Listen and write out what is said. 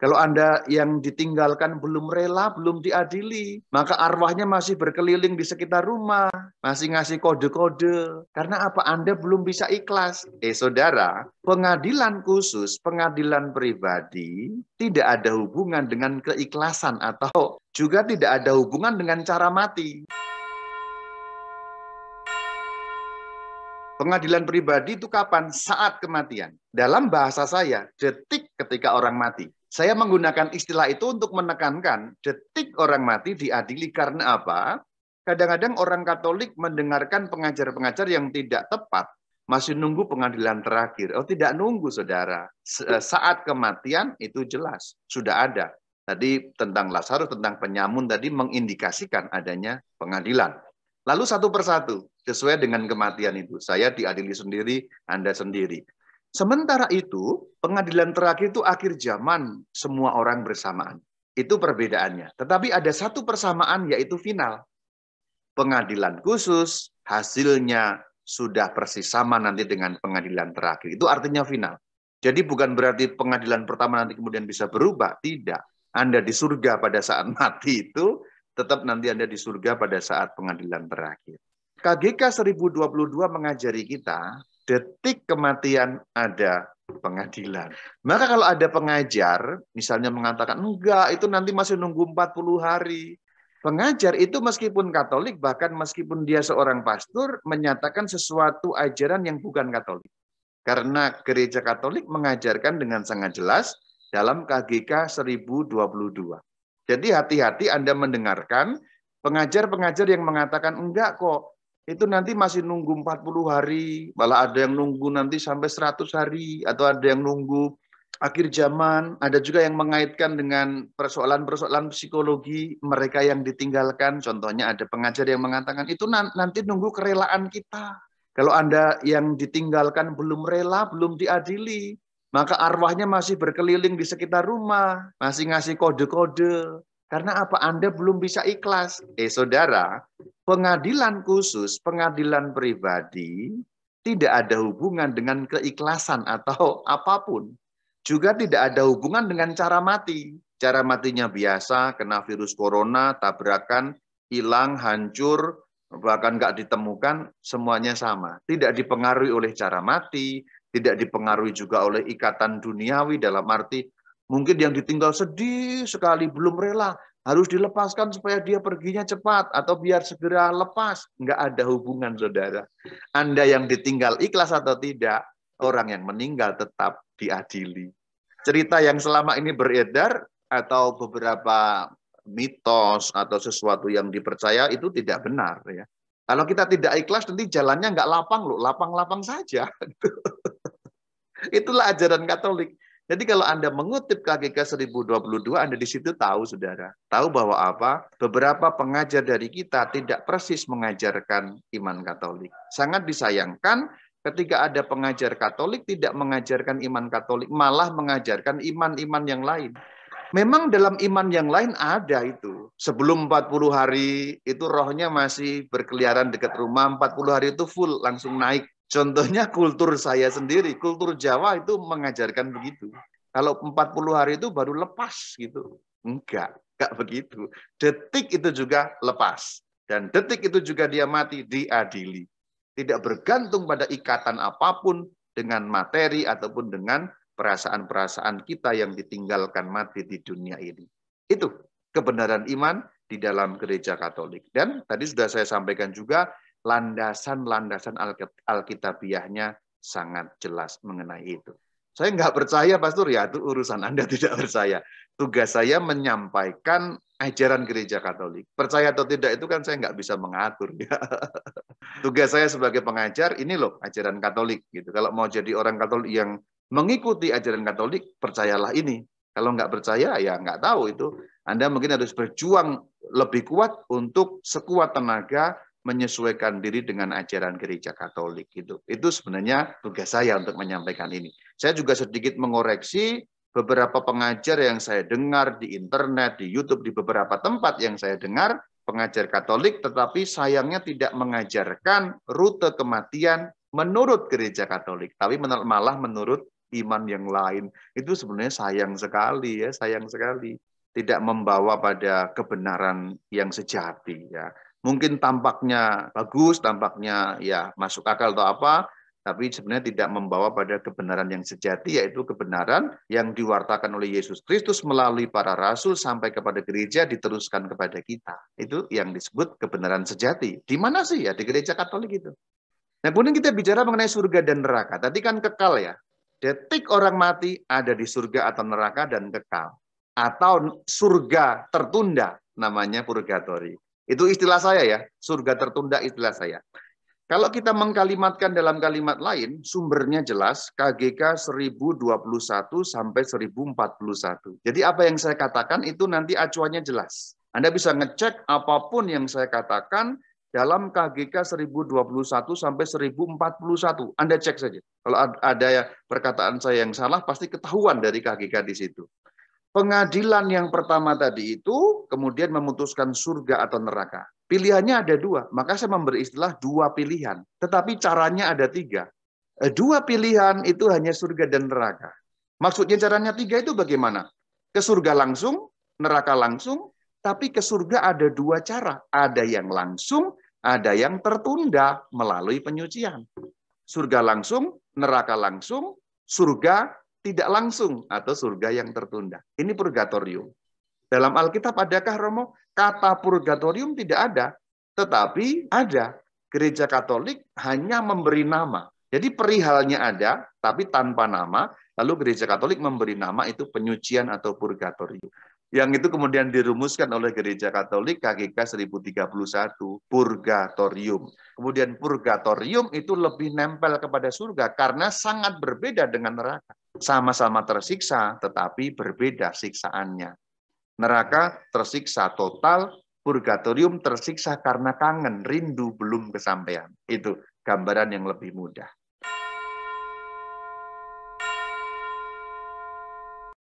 Kalau Anda yang ditinggalkan belum rela, belum diadili, maka arwahnya masih berkeliling di sekitar rumah, masih ngasih kode-kode. Karena apa? Anda belum bisa ikhlas. Eh saudara, pengadilan khusus, pengadilan pribadi, tidak ada hubungan dengan keikhlasan atau juga tidak ada hubungan dengan cara mati. Pengadilan pribadi itu kapan? Saat kematian. Dalam bahasa saya, detik ketika orang mati. Saya menggunakan istilah itu untuk menekankan detik orang mati diadili karena apa? Kadang-kadang orang Katolik mendengarkan pengajar-pengajar yang tidak tepat, masih nunggu pengadilan terakhir. Oh, tidak nunggu, Saudara. Eh, saat kematian itu jelas, sudah ada. Tadi tentang Lazarus, tentang penyamun tadi mengindikasikan adanya pengadilan. Lalu satu persatu, sesuai dengan kematian itu. Saya diadili sendiri, Anda sendiri. Sementara itu, pengadilan terakhir itu akhir zaman semua orang bersamaan. Itu perbedaannya. Tetapi ada satu persamaan yaitu final. Pengadilan khusus hasilnya sudah persis sama nanti dengan pengadilan terakhir. Itu artinya final. Jadi bukan berarti pengadilan pertama nanti kemudian bisa berubah. Tidak. Anda di surga pada saat mati itu tetap nanti Anda di surga pada saat pengadilan terakhir. KGK 1022 mengajari kita detik kematian ada pengadilan. Maka kalau ada pengajar, misalnya mengatakan, enggak, itu nanti masih nunggu 40 hari. Pengajar itu meskipun Katolik, bahkan meskipun dia seorang pastor, menyatakan sesuatu ajaran yang bukan Katolik. Karena gereja Katolik mengajarkan dengan sangat jelas dalam KGK 1022. Jadi hati-hati Anda mendengarkan pengajar-pengajar yang mengatakan, enggak kok, itu nanti masih nunggu 40 hari, malah ada yang nunggu nanti sampai 100 hari, atau ada yang nunggu akhir zaman, ada juga yang mengaitkan dengan persoalan-persoalan psikologi mereka yang ditinggalkan. Contohnya ada pengajar yang mengatakan, itu nanti nunggu kerelaan kita. Kalau Anda yang ditinggalkan belum rela, belum diadili, maka arwahnya masih berkeliling di sekitar rumah, masih ngasih kode-kode. Karena apa? Anda belum bisa ikhlas. Eh saudara, pengadilan khusus, pengadilan pribadi tidak ada hubungan dengan keikhlasan atau apapun. Juga tidak ada hubungan dengan cara mati. Cara matinya biasa, kena virus corona, tabrakan, hilang, hancur, bahkan nggak ditemukan, semuanya sama. Tidak dipengaruhi oleh cara mati, tidak dipengaruhi juga oleh ikatan duniawi dalam arti mungkin yang ditinggal sedih sekali belum rela harus dilepaskan supaya dia perginya cepat atau biar segera lepas. Enggak ada hubungan, saudara. Anda yang ditinggal ikhlas atau tidak, orang yang meninggal tetap diadili. Cerita yang selama ini beredar atau beberapa mitos atau sesuatu yang dipercaya itu tidak benar. ya. Kalau kita tidak ikhlas, nanti jalannya enggak lapang loh, lapang-lapang saja. Itulah ajaran Katolik. Jadi kalau Anda mengutip KGK 1022, Anda di situ tahu, saudara. Tahu bahwa apa? Beberapa pengajar dari kita tidak persis mengajarkan iman Katolik. Sangat disayangkan ketika ada pengajar Katolik tidak mengajarkan iman Katolik, malah mengajarkan iman-iman yang lain. Memang dalam iman yang lain ada itu. Sebelum 40 hari itu rohnya masih berkeliaran dekat rumah, 40 hari itu full langsung naik Contohnya kultur saya sendiri, kultur Jawa itu mengajarkan begitu. Kalau 40 hari itu baru lepas gitu. Enggak, enggak begitu. Detik itu juga lepas. Dan detik itu juga dia mati diadili. Tidak bergantung pada ikatan apapun dengan materi ataupun dengan perasaan-perasaan kita yang ditinggalkan mati di dunia ini. Itu kebenaran iman di dalam gereja Katolik. Dan tadi sudah saya sampaikan juga landasan-landasan alkitabiahnya sangat jelas mengenai itu. Saya nggak percaya, Pastor, ya itu urusan Anda tidak percaya. Tugas saya menyampaikan ajaran gereja Katolik. Percaya atau tidak itu kan saya nggak bisa mengatur. Ya. Tugas saya sebagai pengajar, ini loh ajaran Katolik. gitu. Kalau mau jadi orang Katolik yang mengikuti ajaran Katolik, percayalah ini. Kalau nggak percaya, ya nggak tahu itu. Anda mungkin harus berjuang lebih kuat untuk sekuat tenaga menyesuaikan diri dengan ajaran gereja Katolik itu. Itu sebenarnya tugas saya untuk menyampaikan ini. Saya juga sedikit mengoreksi beberapa pengajar yang saya dengar di internet, di YouTube, di beberapa tempat yang saya dengar pengajar Katolik tetapi sayangnya tidak mengajarkan rute kematian menurut gereja Katolik, tapi malah menurut iman yang lain. Itu sebenarnya sayang sekali ya, sayang sekali. Tidak membawa pada kebenaran yang sejati ya mungkin tampaknya bagus, tampaknya ya masuk akal atau apa, tapi sebenarnya tidak membawa pada kebenaran yang sejati, yaitu kebenaran yang diwartakan oleh Yesus Kristus melalui para rasul sampai kepada gereja diteruskan kepada kita. Itu yang disebut kebenaran sejati. Di mana sih ya di gereja Katolik itu? Nah kemudian kita bicara mengenai surga dan neraka. Tadi kan kekal ya. Detik orang mati ada di surga atau neraka dan kekal. Atau surga tertunda namanya purgatori. Itu istilah saya ya, surga tertunda istilah saya. Kalau kita mengkalimatkan dalam kalimat lain, sumbernya jelas KGK 1021 sampai 1041. Jadi apa yang saya katakan itu nanti acuannya jelas. Anda bisa ngecek apapun yang saya katakan dalam KGK 1021 sampai 1041. Anda cek saja. Kalau ada perkataan saya yang salah, pasti ketahuan dari KGK di situ. Pengadilan yang pertama tadi itu kemudian memutuskan surga atau neraka. Pilihannya ada dua, maka saya memberi istilah dua pilihan. Tetapi caranya ada tiga. Eh, dua pilihan itu hanya surga dan neraka. Maksudnya caranya tiga itu bagaimana? Ke surga langsung, neraka langsung, tapi ke surga ada dua cara. Ada yang langsung, ada yang tertunda melalui penyucian. Surga langsung, neraka langsung, surga tidak langsung atau surga yang tertunda. Ini purgatorium. Dalam Alkitab adakah Romo kata purgatorium tidak ada, tetapi ada. Gereja Katolik hanya memberi nama. Jadi perihalnya ada, tapi tanpa nama. Lalu gereja Katolik memberi nama itu penyucian atau purgatorium. Yang itu kemudian dirumuskan oleh gereja Katolik KGK 1031, purgatorium. Kemudian purgatorium itu lebih nempel kepada surga karena sangat berbeda dengan neraka sama-sama tersiksa tetapi berbeda siksaannya. Neraka tersiksa total, purgatorium tersiksa karena kangen, rindu belum kesampaian. Itu gambaran yang lebih mudah.